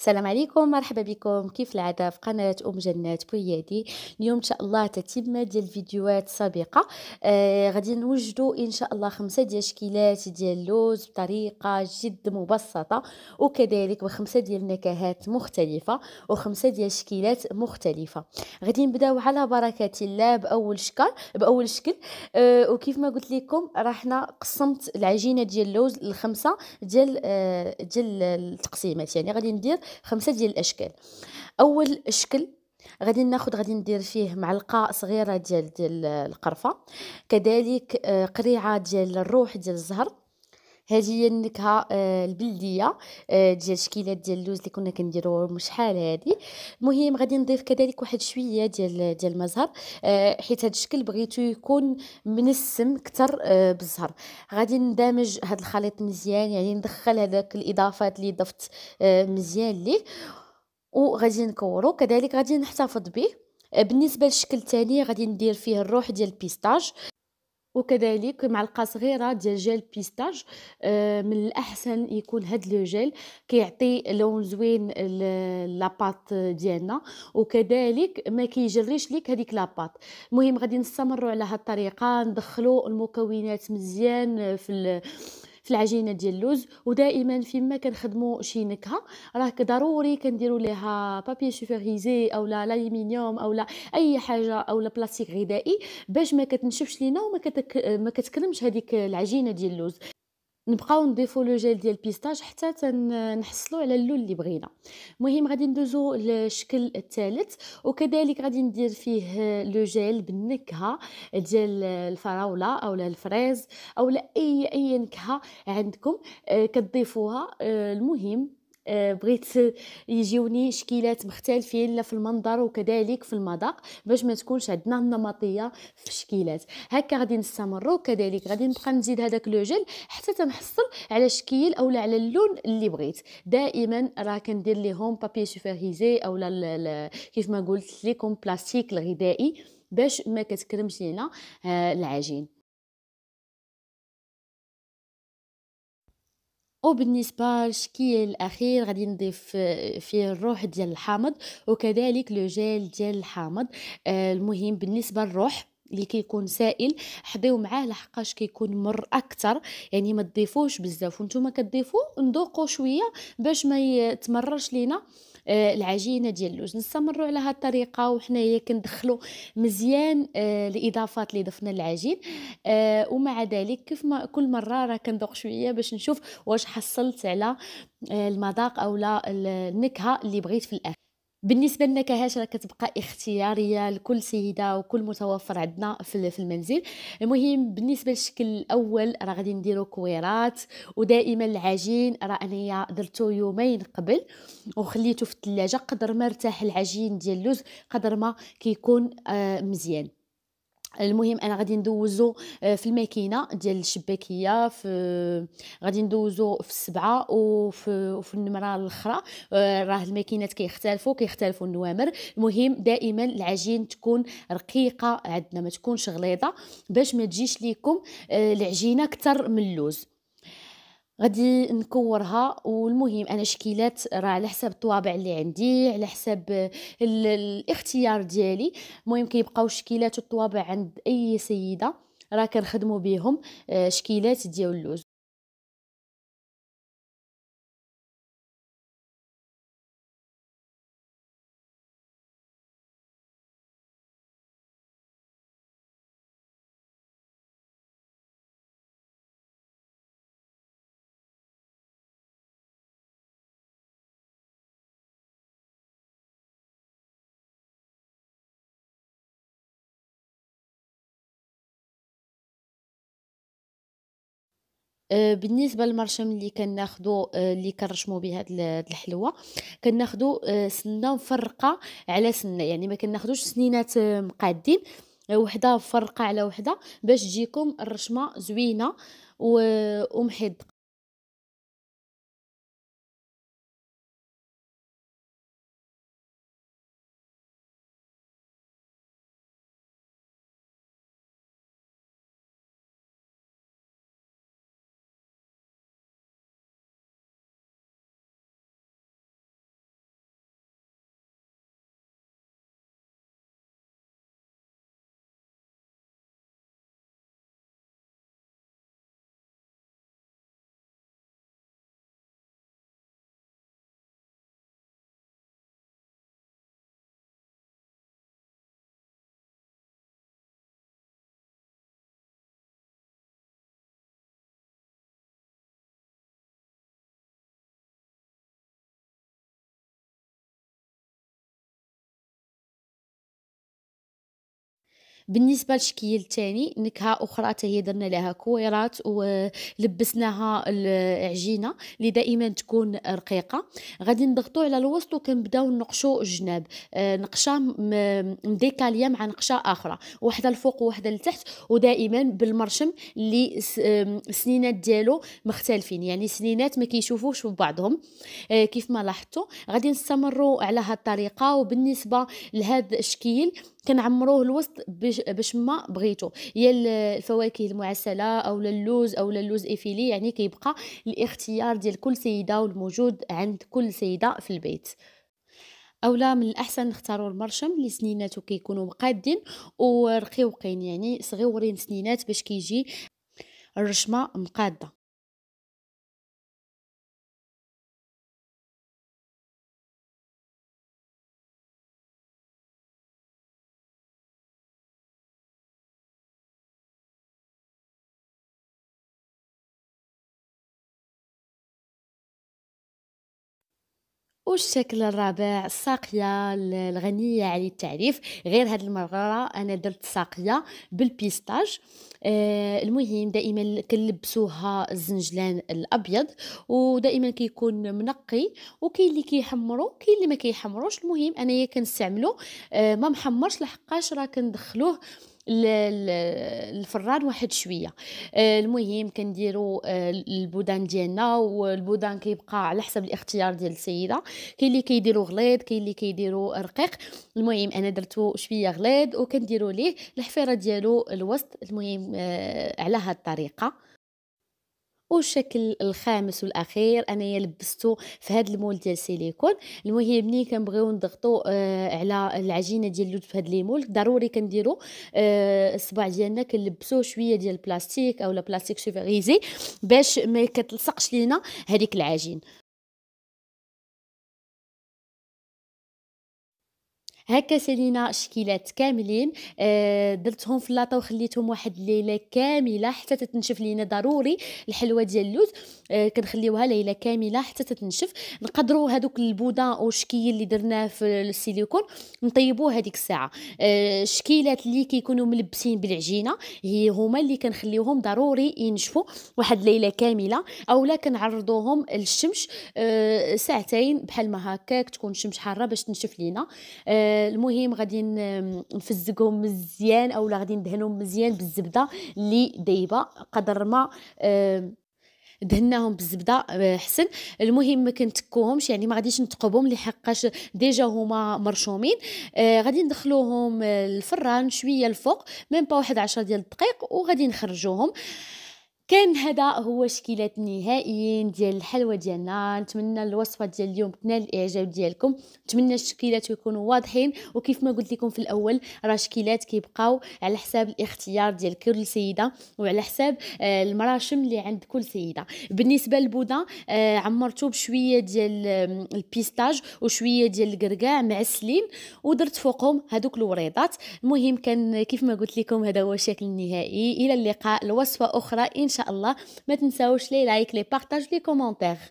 السلام عليكم مرحبا بكم كيف العاده في قناه ام جنات بويادي اليوم ان شاء الله تتمه ديال الفيديوهات السابقة آه غادي نوجدو ان شاء الله خمسه ديال شكيلات ديال اللوز بطريقه جد مبسطه وكذلك بخمسه ديال النكهات مختلفه وخمسه ديال شكيلات مختلفه غادي نبداو على بركه الله باول شكل باول شكل آه وكيف ما قلت لكم رحنا قسمت العجينه ديال اللوز لخمسه ديال آه ديال التقسيمات يعني غادي ندير خمسه ديال الاشكال اول شكل غادي ناخذ غادي ندير فيه معلقه صغيره ديال ديال القرفه كذلك آه، قريعه ديال الروح ديال الزهر هذه هي النكهه آه، البلديه آه، ديال الشكيلات ديال اللوز اللي كنا كنديروا شحال هذه المهم غادي نضيف كذلك واحد شويه ديال ديال المزهر آه، حيت هذا الشكل بغيتو يكون منسم اكثر بالزهر غادي ندمج هذا الخليط مزيان يعني ندخل هذاك الاضافات اللي ضفت مزيان ليه وغادي نكورو كذلك غادي نحتفظ به بالنسبه للشكل الثاني غادي ندير فيه الروح ديال البيستاج وكذلك معلقه صغيره ديال جيل بيستاج آه، من الاحسن يكون هذا لو جيل كيعطي لون زوين لاباط ديالنا وكذلك ما كيجريش ليك هذيك لاباط المهم غادي نستمروا على هاد الطريقه ندخلوا المكونات مزيان في في العجينه ديال اللوز ودائما فيما كنخدموا شي نكهه راه ضروري كنديروا ليها بابي لا اولا او اولا اي حاجه اولا بلاستيك غذائي باش ما كتنشفش لينا وما كتك... ما كتكرمش هذيك العجينه ديال اللوز نبقاو نضيفو لو جيل ديال البيستاج حتى نحصلو على اللون اللي بغينا المهم غادي ندوزو للشكل الثالث وكذلك غادي ندير فيه لو جيل بالنكهه ديال الفراوله او الفريز او اي اي نكهه عندكم آه، كتضيفوها آه، المهم آه، بغيت يجيوني شكيلات مختلفين لا في المنظر وكذلك في المذاق باش ما تكونش عندنا النمطيه في الشكيلات هكا غادي نستمر وكذلك غادي نبقى نزيد هذاك لو جيل حتى تنحصل على شكيل اولا على اللون اللي بغيت دائما راه كندير ليهم بابي سوفيريزي اولا كيف ما قلت لكم بلاستيك الغذائي باش ما كتكرمش لينا آه، العجين وبالنسبة للشكل الأخير غادي نضيف آه، فيه الروح ديال الحامض وكذلك لو جيل ديال الحامض آه، المهم بالنسبة للروح اللي كيكون سائل حضيو معاه لحقاش كيكون مر اكثر يعني ما تضيفوش بزاف وانتم كتضيفوا نذوقوا شويه باش ما يتمررش لينا آه، العجينه ديال اللوز نستمروا على هذه الطريقه وحنايا كندخلوا مزيان الاضافات آه، اللي ضفنا للعجين آه، ومع ذلك كيف ما كل مره راه كندوق شويه باش نشوف واش حصلت على المذاق او لا النكهه اللي بغيت في الاخر بالنسبه للنكهات راه كتبقى اختياريه لكل سيده وكل متوفر عندنا في المنزل المهم بالنسبه للشكل الاول راه غادي نديرو كويرات ودائما العجين راه انايا درتو يومين قبل وخليته في الثلاجه قدر ما ارتاح العجين ديال اللوز قدر ما كيكون آه مزيان المهم انا غادي ندوزو آه، في الماكينه ديال الشباكيه في غادي ندوزو في السبعه وفي, في النمره الاخرى آه، راه الماكينات كيختلفوا كيختلفوا النوامر المهم دائما العجين تكون رقيقه عندنا ما تكونش غليظه باش ما تجيش ليكم آه، العجينه اكثر من اللوز غادي نكورها والمهم انا شكيلات راه على حساب الطوابع اللي عندي على حساب الاختيار ديالي المهم كيبقاو الشكيلات والطوابع عند اي سيده راه كنخدموا بهم آه، شكيلات ديال اللوز آه، بالنسبه للمرشم اللي كناخذو آه، اللي كنرشمو به هاد الحلوه كناخذو آه، سنه مفرقه على سنه يعني ما كناخذوش سنينات مقادين وحده فرقه على وحده باش تجيكم الرشمه زوينه ومحدقه بالنسبه للشكيل الثاني نكهه اخرى حتى هي درنا لها كويرات ولبسناها العجينه اللي دائما تكون رقيقه غادي نضغطوا على الوسط وكنبداو نقشوا الجناب آه، نقشه مديكاليه مع نقشه اخرى واحده الفوق وواحده لتحت ودائما بالمرشم اللي السنينات ديالو مختلفين يعني سنينات ما كيشوفوش في بعضهم آه، كيف ما لاحظتوا غادي نستمروا على هذه الطريقه وبالنسبه لهذا الشكيل كنعمروه الوسط باش ما بغيتو يا الفواكه المعسله او اللوز او اللوز افيلي يعني كيبقى الاختيار ديال كل سيده والموجود عند كل سيده في البيت اولا من الاحسن نختاروا المرشم اللي سنيناتو كيكونوا مقادين ورقيقين يعني صغيورين سنينات باش كيجي الرشمه مقاده والشكل الرابع الساقيه الغنيه عن التعريف غير هذه المره انا درت ساقيه بالبيستاج آه، المهم دائما كنلبسوها الزنجلان الابيض ودائما كيكون منقي وكاين اللي كيحمرو كاين اللي ما كيحمروش المهم انايا كنستعملو آه ما محمرش لحقاش راه كندخلوه الفران واحد شويه آه، المهم كنديروا آه، البودان ديالنا والبودان كيبقى على حسب الاختيار ديال السيده كاين اللي كيديروا غليظ كاين اللي كيديروا رقيق المهم انا درتو شويه غليظ وكنديروا ليه الحفيره ديالو الوسط المهم آه، على هاد الطريقه والشكل الخامس والاخير انايا لبستو في هذا المول ديال سيليكون المهم ملي كنبغيو نضغطو آه على العجينه ديال اللوز في هذا مول ضروري كنديرو آه الصباع ديالنا كنلبسو شويه ديال البلاستيك اولا بلاستيك سوفيغيزي باش ما كتلصقش لينا هذيك العجين هكا سالينا شكيلات كاملين آه درتهم في اللاطه وخليتهم واحد الليله كامله حتى تتنشف لينا ضروري الحلوه ديال اللوز آه كنخليوها ليله كامله حتى تتنشف نقدروا هذوك البودان او الشكي اللي درناه في السيليكون نطيبوه هذيك الساعه آه الشكيلات اللي كيكونوا ملبسين بالعجينه هي هما اللي كنخليوهم ضروري ينشفوا واحد ليله كامله اولا كنعرضوهم للشمس آه ساعتين بحال ما هكاك تكون الشمس حاره باش تنشف لينا آه المهم غادي نفزقهم مزيان اولا غادي ندهنهم مزيان بالزبده اللي دايبه قدر ما دهناهم بالزبده آه، حسن المهم ما كنتكوهمش يعني ما غاديش نتقبهم لحقاش ديجا هما مرشومين آه غادي ندخلوهم آه، الفران شويه الفوق ميم با واحد 10 ديال الدقائق وغادي نخرجوهم كان هذا هو شكيلات النهائيين ديال الحلوه ديالنا نتمنى الوصفه ديال اليوم تنال الاعجاب ديالكم نتمنى الشكيلات يكونوا واضحين وكيف ما قلت لكم في الاول راه الشكيلات كيبقاو على حساب الاختيار ديال كل سيده وعلى حساب آه، المراشم اللي عند كل سيده بالنسبه للبوده آه، عمرته بشويه ديال البيستاج وشويه ديال الكركاع معسلين ودرت فوقهم هذوك الوريضات المهم كان كيف ما قلت لكم هذا هو الشكل النهائي الى اللقاء الوصفه اخرى ان شاء Mettez-nous en haut les likes, les partages, les commentaires.